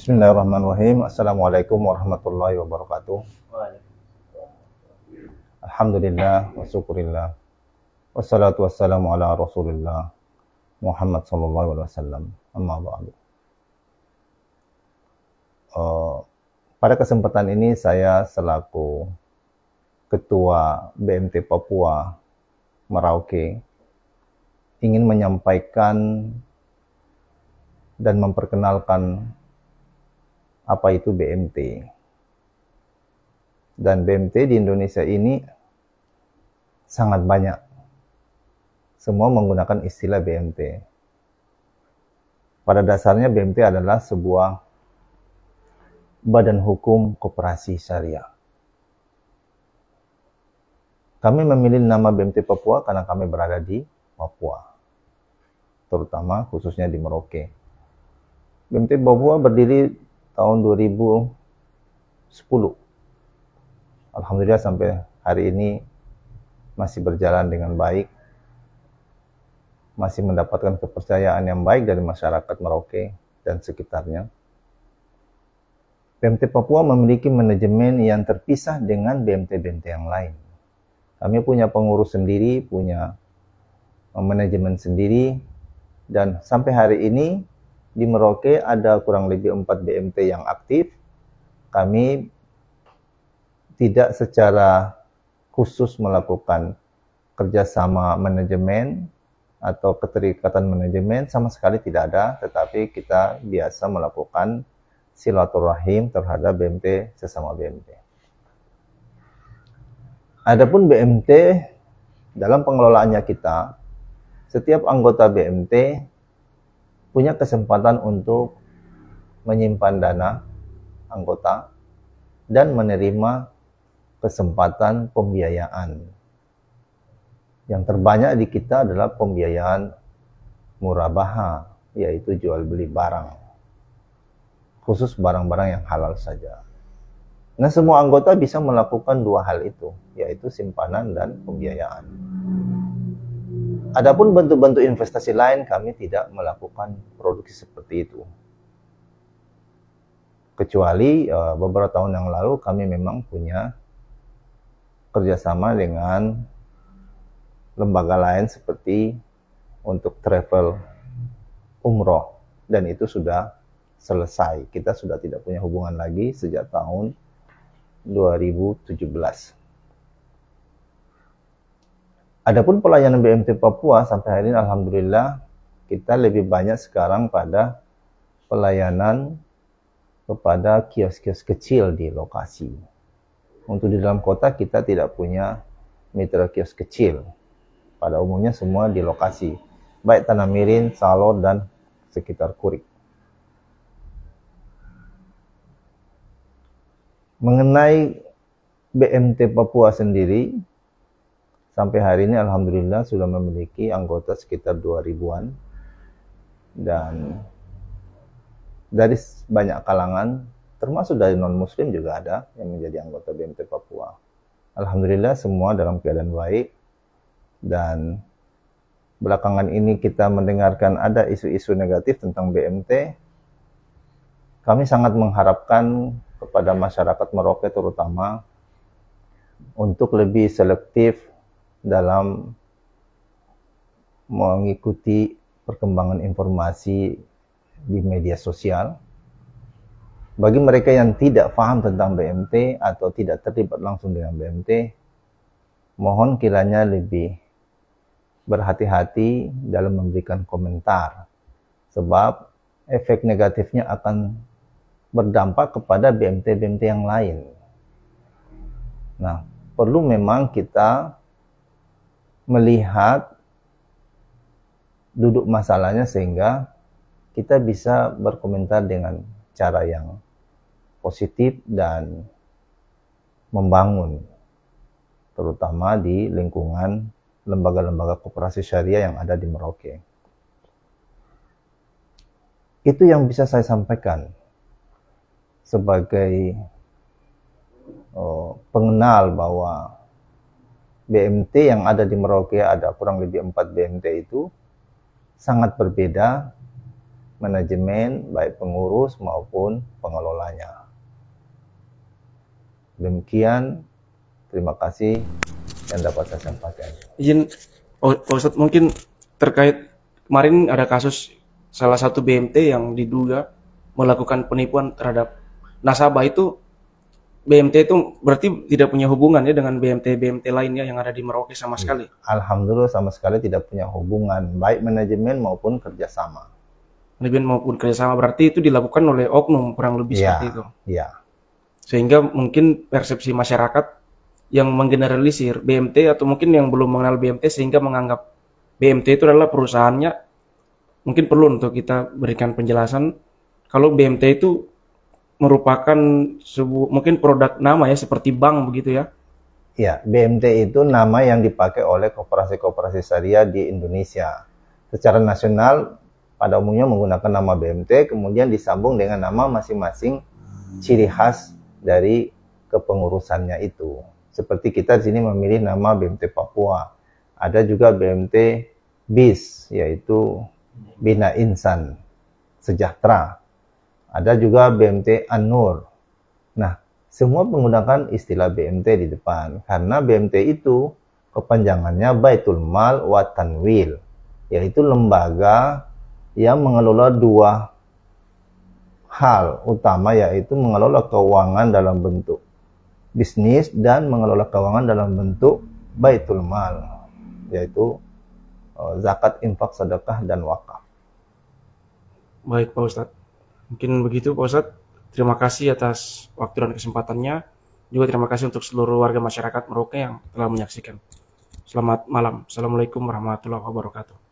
Bismillahirrahmanirrahim. Assalamualaikum warahmatullahi wabarakatuh. Alhamdulillah wa syukurillah. Wassalatu wassalamu ala Rasulillah Muhammad sallallahu alaihi wasallam. Amma ba'du. Eh, pada kesempatan ini saya selaku Ketua BMT Papua Merauke ingin menyampaikan dan memperkenalkan apa itu BMT. Dan BMT di Indonesia ini sangat banyak. Semua menggunakan istilah BMT. Pada dasarnya BMT adalah sebuah badan hukum koperasi syariah. Kami memilih nama BMT Papua karena kami berada di Papua, terutama khususnya di Merauke. BMT Papua berdiri tahun 2010 Alhamdulillah sampai hari ini masih berjalan dengan baik masih mendapatkan kepercayaan yang baik dari masyarakat Merauke dan sekitarnya. BMT Papua memiliki manajemen yang terpisah dengan BMT-BMT yang lain. Kami punya pengurus sendiri, punya manajemen sendiri, dan sampai hari ini di Merauke ada kurang lebih 4 BMT yang aktif. Kami tidak secara khusus melakukan kerjasama manajemen atau keterikatan manajemen sama sekali tidak ada, tetapi kita biasa melakukan silaturahim terhadap BMT sesama BMT. Adapun BMT dalam pengelolaannya kita, setiap anggota BMT punya kesempatan untuk menyimpan dana anggota dan menerima kesempatan pembiayaan. Yang terbanyak di kita adalah pembiayaan murabaha, yaitu jual beli barang. Khusus barang-barang yang halal saja. Nah, semua anggota bisa melakukan dua hal itu, yaitu simpanan dan pembiayaan. Adapun bentuk-bentuk investasi lain kami tidak melakukan produksi seperti itu. Kecuali eh, beberapa tahun yang lalu kami memang punya kerjasama dengan lembaga lain seperti untuk travel umroh dan itu sudah selesai. Kita sudah tidak punya hubungan lagi sejak tahun 2017. Adapun pelayanan BMT Papua sampai hari ini alhamdulillah kita lebih banyak sekarang pada pelayanan kepada kios-kios kecil di lokasi. Untuk di dalam kota kita tidak punya mitra kios kecil. Pada umumnya semua di lokasi, baik Tanah Mirin, Salo, dan sekitar Kurik. Mengenai BMT Papua sendiri, Sampai hari ini alhamdulillah sudah memiliki anggota sekitar 2000-an dan dari banyak kalangan termasuk dari non muslim juga ada yang menjadi anggota BMT Papua. Alhamdulillah semua dalam keadaan baik dan belakangan ini kita mendengarkan ada isu-isu negatif tentang BMT, kami sangat mengharapkan kepada masyarakat Merauke terutama untuk lebih selektif dalam mengikuti perkembangan informasi di media sosial. Bagi mereka yang tidak paham tentang BMT atau tidak terlibat langsung dengan BMT, mohon kiranya lebih berhati-hati dalam memberikan komentar, sebab efek negatifnya akan berdampak kepada BMT-BMT yang lain. Nah, perlu memang kita melihat duduk masalahnya sehingga kita bisa berkomentar dengan cara yang positif dan membangun terutama di lingkungan lembaga-lembaga koperasi syariah yang ada di Merauke. Itu yang bisa saya sampaikan sebagai oh, pengenal bahwa BMT yang ada di Merauke ada kurang lebih 4 BMT itu sangat berbeda manajemen baik pengurus maupun pengelolanya. Demikian terima kasih yang dapat saya sampaikan. Izin oh, ustadz mungkin terkait kemarin ada kasus salah satu BMT yang diduga melakukan penipuan terhadap nasabah itu BMT itu berarti tidak punya hubungan ya dengan BMT BMT lainnya yang ada di Merauke sama iya. sekali. Alhamdulillah sama sekali tidak punya hubungan baik manajemen maupun kerjasama. Manajemen maupun kerjasama berarti itu dilakukan oleh oknum kurang lebih ya, seperti itu. Iya. Sehingga mungkin persepsi masyarakat yang menggeneralisir BMT atau mungkin yang belum mengenal BMT sehingga menganggap BMT itu adalah perusahaannya mungkin perlu untuk kita berikan penjelasan kalau BMT itu merupakan sebuah mungkin produk nama ya seperti bank begitu ya? Ya, BMT itu nama yang dipakai oleh koperasi-koperasi syariah di Indonesia. Secara nasional pada umumnya menggunakan nama BMT kemudian disambung dengan nama masing-masing ciri khas dari kepengurusannya itu. Seperti kita di sini memilih nama BMT Papua. Ada juga BMT BIS yaitu Bina Insan Sejahtera ada juga BMT An-Nur. Nah, semua menggunakan istilah BMT di depan karena BMT itu kepanjangannya Baitul Mal wa Tanwil, yaitu lembaga yang mengelola dua hal utama yaitu mengelola keuangan dalam bentuk bisnis dan mengelola keuangan dalam bentuk baitul mal yaitu eh, zakat infak sedekah dan wakaf baik Pak Ustadz Mungkin begitu Pak Ustadz. Terima kasih atas waktu dan kesempatannya. Juga terima kasih untuk seluruh warga masyarakat Merauke yang telah menyaksikan. Selamat malam. Assalamualaikum warahmatullahi wabarakatuh.